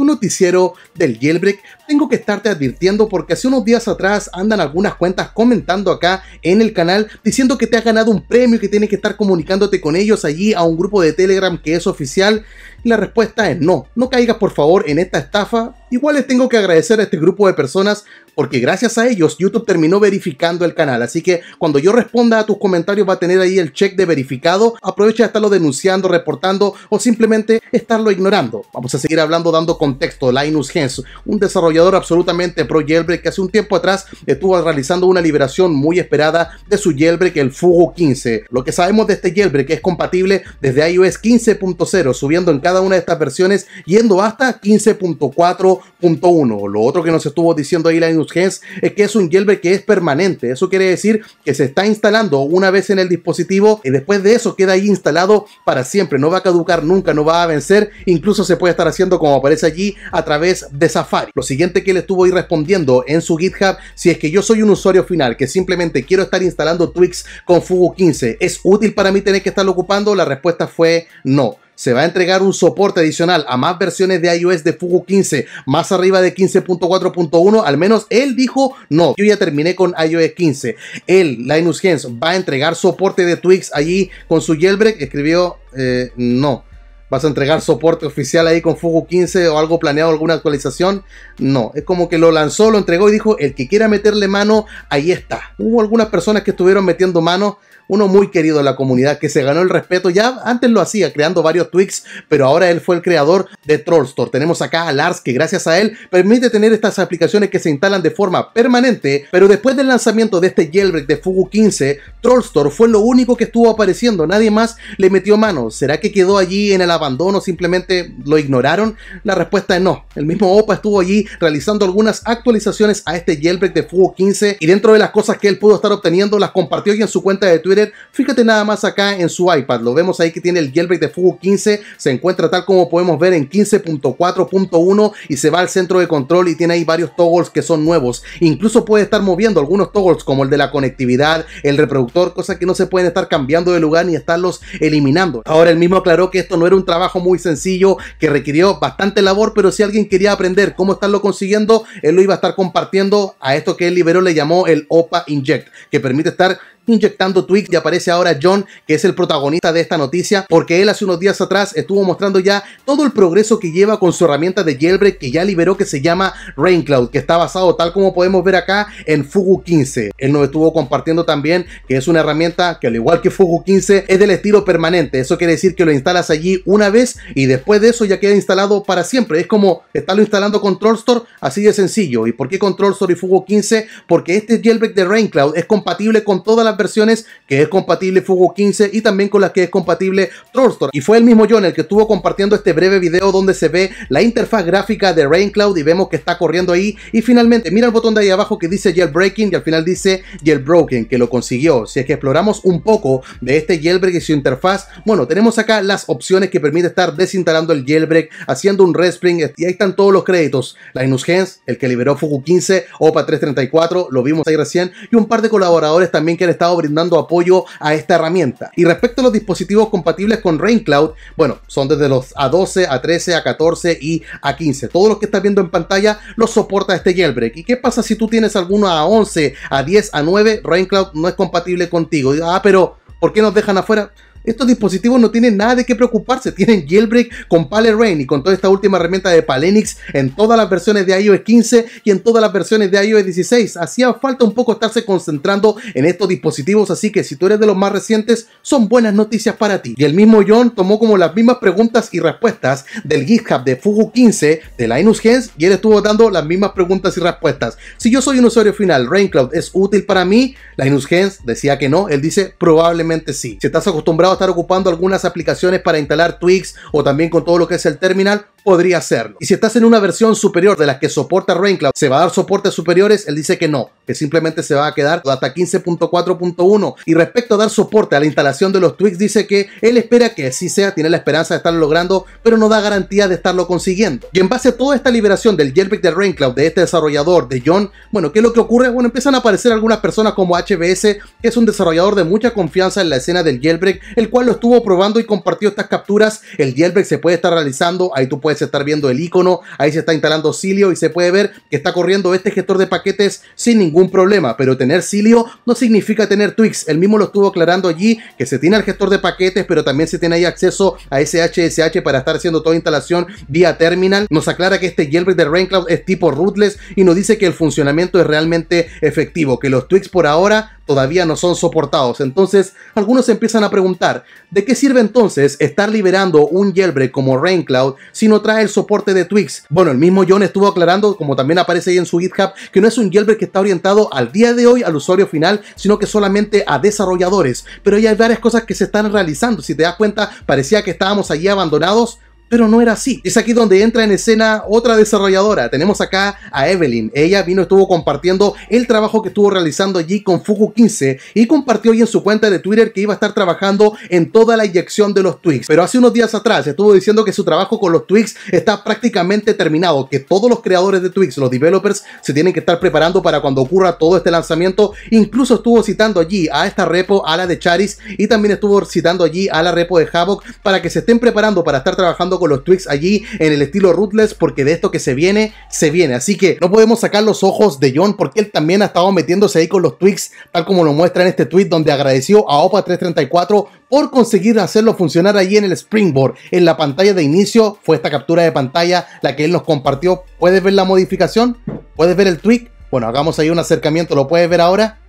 un noticiero del jailbreak, tengo que estarte advirtiendo porque hace unos días atrás andan algunas cuentas comentando acá en el canal diciendo que te has ganado un premio y que tienes que estar comunicándote con ellos allí a un grupo de Telegram que es oficial. Y la respuesta es no, no caigas por favor en esta estafa. Igual les tengo que agradecer a este grupo de personas porque gracias a ellos YouTube terminó verificando el canal. Así que cuando yo responda a tus comentarios va a tener ahí el check de verificado. Aprovecha de estarlo denunciando, reportando o simplemente estarlo ignorando. Vamos a seguir hablando, dando comentarios texto Linus Hens, un desarrollador absolutamente pro jailbreak que hace un tiempo atrás estuvo realizando una liberación muy esperada de su jailbreak, el Fugo 15. Lo que sabemos de este jailbreak es compatible desde iOS 15.0, subiendo en cada una de estas versiones, yendo hasta 15.4.1. Lo otro que nos estuvo diciendo ahí Linus Hens es que es un jailbreak que es permanente. Eso quiere decir que se está instalando una vez en el dispositivo y después de eso queda ahí instalado para siempre. No va a caducar nunca, no va a vencer. Incluso se puede estar haciendo como aparece allí a través de Safari. Lo siguiente que le estuvo ahí respondiendo en su GitHub, si es que yo soy un usuario final que simplemente quiero estar instalando Twix con Fugu 15, ¿es útil para mí tener que estarlo ocupando? La respuesta fue no se va a entregar un soporte adicional a más versiones de iOS de Fugu 15 más arriba de 15.4.1 al menos él dijo no yo ya terminé con iOS 15 él Linus Gens va a entregar soporte de Twix allí con su jailbreak escribió eh, no vas a entregar soporte oficial ahí con Fugu 15 o algo planeado, alguna actualización. No, es como que lo lanzó, lo entregó y dijo, el que quiera meterle mano, ahí está. Hubo algunas personas que estuvieron metiendo mano, uno muy querido de la comunidad que se ganó el respeto, ya antes lo hacía creando varios tweaks, pero ahora él fue el creador de Trollstore. Tenemos acá a Lars que gracias a él permite tener estas aplicaciones que se instalan de forma permanente, pero después del lanzamiento de este jailbreak de Fugu 15, Trollstore fue lo único que estuvo apareciendo, nadie más le metió mano. ¿Será que quedó allí en el abandono, simplemente lo ignoraron? La respuesta es no. El mismo OPA estuvo allí realizando algunas actualizaciones a este jailbreak de FUGO 15 y dentro de las cosas que él pudo estar obteniendo las compartió y en su cuenta de Twitter. Fíjate nada más acá en su iPad, lo vemos ahí que tiene el jailbreak de FUGO 15, se encuentra tal como podemos ver en 15.4.1 y se va al centro de control y tiene ahí varios toggles que son nuevos. Incluso puede estar moviendo algunos toggles como el de la conectividad, el reproductor, cosas que no se pueden estar cambiando de lugar ni estarlos eliminando. Ahora el mismo aclaró que esto no era un trabajo muy sencillo que requirió bastante labor, pero si alguien quería aprender cómo estarlo consiguiendo, él lo iba a estar compartiendo a esto que él liberó, le llamó el OPA Inject, que permite estar inyectando tweets y aparece ahora John, que es el protagonista de esta noticia, porque él hace unos días atrás estuvo mostrando ya todo el progreso que lleva con su herramienta de jailbreak que ya liberó que se llama Raincloud, que está basado tal como podemos ver acá en Fugu 15. Él nos estuvo compartiendo también que es una herramienta que al igual que Fugu 15 es del estilo permanente, eso quiere decir que lo instalas allí una vez y después de eso ya queda instalado para siempre, es como estarlo instalando Control Store, así de sencillo. ¿Y por qué Control Store y Fugu 15? Porque este jailbreak de Raincloud es compatible con todas las versiones que es compatible Fugo 15 y también con las que es compatible Trollstore. Y fue el mismo John el que estuvo compartiendo este breve video donde se ve la interfaz gráfica de Raincloud y vemos que está corriendo ahí. Y finalmente, mira el botón de ahí abajo que dice Jailbreaking y al final dice Jailbroken, que lo consiguió. Si es que exploramos un poco de este jailbreak y su interfaz, bueno, tenemos acá las opciones que permite estar desinstalando el jailbreak, haciendo un respring y ahí están todos los créditos. la Gens, el que liberó Fugu 15, OPA 334, lo vimos ahí recién, y un par de colaboradores también que han brindando apoyo a esta herramienta. Y respecto a los dispositivos compatibles con RainCloud, bueno, son desde los A12, A13, A14 y A15. todo lo que estás viendo en pantalla los soporta este jailbreak. ¿Y qué pasa si tú tienes alguno A11, A10, A9? RainCloud no es compatible contigo. Ah, pero ¿por qué nos dejan afuera? Estos dispositivos no tienen nada de qué preocuparse, tienen jailbreak con Pale Rain y con toda esta última herramienta de Palenix en todas las versiones de iOS 15 y en todas las versiones de iOS 16. Hacía falta un poco estarse concentrando en estos dispositivos, así que si tú eres de los más recientes, son buenas noticias para ti. Y el mismo John tomó como las mismas preguntas y respuestas del GitHub de Fugu 15 de Linus Gens y él estuvo dando las mismas preguntas y respuestas. Si yo soy un usuario final, Raincloud es útil para mí, Linus Gens decía que no, él dice probablemente sí. Si estás acostumbrado estar ocupando algunas aplicaciones para instalar Twix o también con todo lo que es el terminal, podría hacerlo. Y si estás en una versión superior de las que soporta Raincloud, ¿se va a dar soportes superiores? Él dice que no, que simplemente se va a quedar hasta 15.4.1. Y respecto a dar soporte a la instalación de los tweaks, dice que él espera que así sea, tiene la esperanza de estarlo logrando, pero no da garantía de estarlo consiguiendo. Y en base a toda esta liberación del jailbreak de Raincloud, de este desarrollador, de John, bueno, ¿qué es lo que ocurre? Bueno, empiezan a aparecer algunas personas como HBS, que es un desarrollador de mucha confianza en la escena del jailbreak, el cual lo estuvo probando y compartió estas capturas. El jailbreak se puede estar realizando, ahí tú puedes puedes estar viendo el icono, ahí se está instalando Cilio y se puede ver que está corriendo este gestor de paquetes sin ningún problema, pero tener Cilio no significa tener Twix, el mismo lo estuvo aclarando allí, que se tiene el gestor de paquetes, pero también se tiene ahí acceso a SHSH para estar haciendo toda instalación vía terminal, nos aclara que este jailbreak de Raincloud es tipo rootless y nos dice que el funcionamiento es realmente efectivo, que los Twix por ahora todavía no son soportados. Entonces, algunos empiezan a preguntar, ¿de qué sirve entonces estar liberando un jailbreak como Raincloud si no trae el soporte de Twix. Bueno, el mismo John estuvo aclarando, como también aparece ahí en su GitHub, que no es un jailbreak que está orientado al día de hoy al usuario final, sino que solamente a desarrolladores. Pero ya hay varias cosas que se están realizando. Si te das cuenta, parecía que estábamos allí abandonados pero no era así. Es aquí donde entra en escena otra desarrolladora. Tenemos acá a Evelyn. Ella vino, estuvo compartiendo el trabajo que estuvo realizando allí con Fuku 15 y compartió hoy en su cuenta de Twitter que iba a estar trabajando en toda la inyección de los Twix. Pero hace unos días atrás estuvo diciendo que su trabajo con los Twix está prácticamente terminado, que todos los creadores de Twix, los developers, se tienen que estar preparando para cuando ocurra todo este lanzamiento. Incluso estuvo citando allí a esta repo, a la de Charis, y también estuvo citando allí a la repo de Havoc para que se estén preparando para estar trabajando con los tweaks allí en el estilo Ruthless, porque de esto que se viene, se viene. Así que no podemos sacar los ojos de John, porque él también ha estado metiéndose ahí con los tweaks tal como lo muestra en este tweet, donde agradeció a OPA334 por conseguir hacerlo funcionar allí en el Springboard. En la pantalla de inicio fue esta captura de pantalla la que él nos compartió. ¿Puedes ver la modificación? ¿Puedes ver el tweak? Bueno, hagamos ahí un acercamiento, lo puedes ver ahora.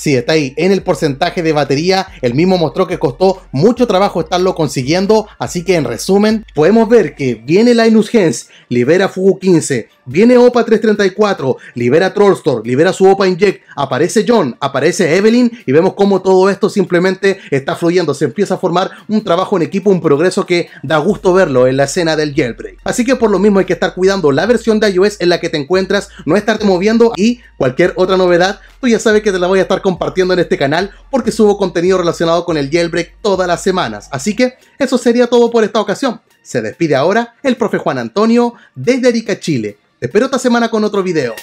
Sí, está ahí. En el porcentaje de batería, el mismo mostró que costó mucho trabajo estarlo consiguiendo. Así que en resumen, podemos ver que viene Linus Hens, libera Fugu 15, viene OPA 334, libera Trollstor, libera su OPA Inject, aparece John, aparece Evelyn y vemos cómo todo esto simplemente está fluyendo. Se empieza a formar un trabajo en equipo, un progreso que da gusto verlo en la escena del jailbreak. Así que por lo mismo hay que estar cuidando la versión de iOS en la que te encuentras, no estarte moviendo y cualquier otra novedad, tú ya sabes que te la voy a estar compartiendo en este canal porque subo contenido relacionado con el jailbreak todas las semanas. Así que eso sería todo por esta ocasión. Se despide ahora el profe Juan Antonio desde Arica, Chile. Te espero esta semana con otro video.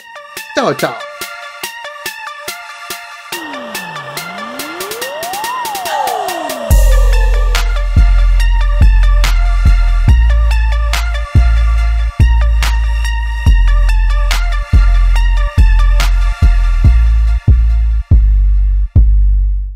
Chao, chao.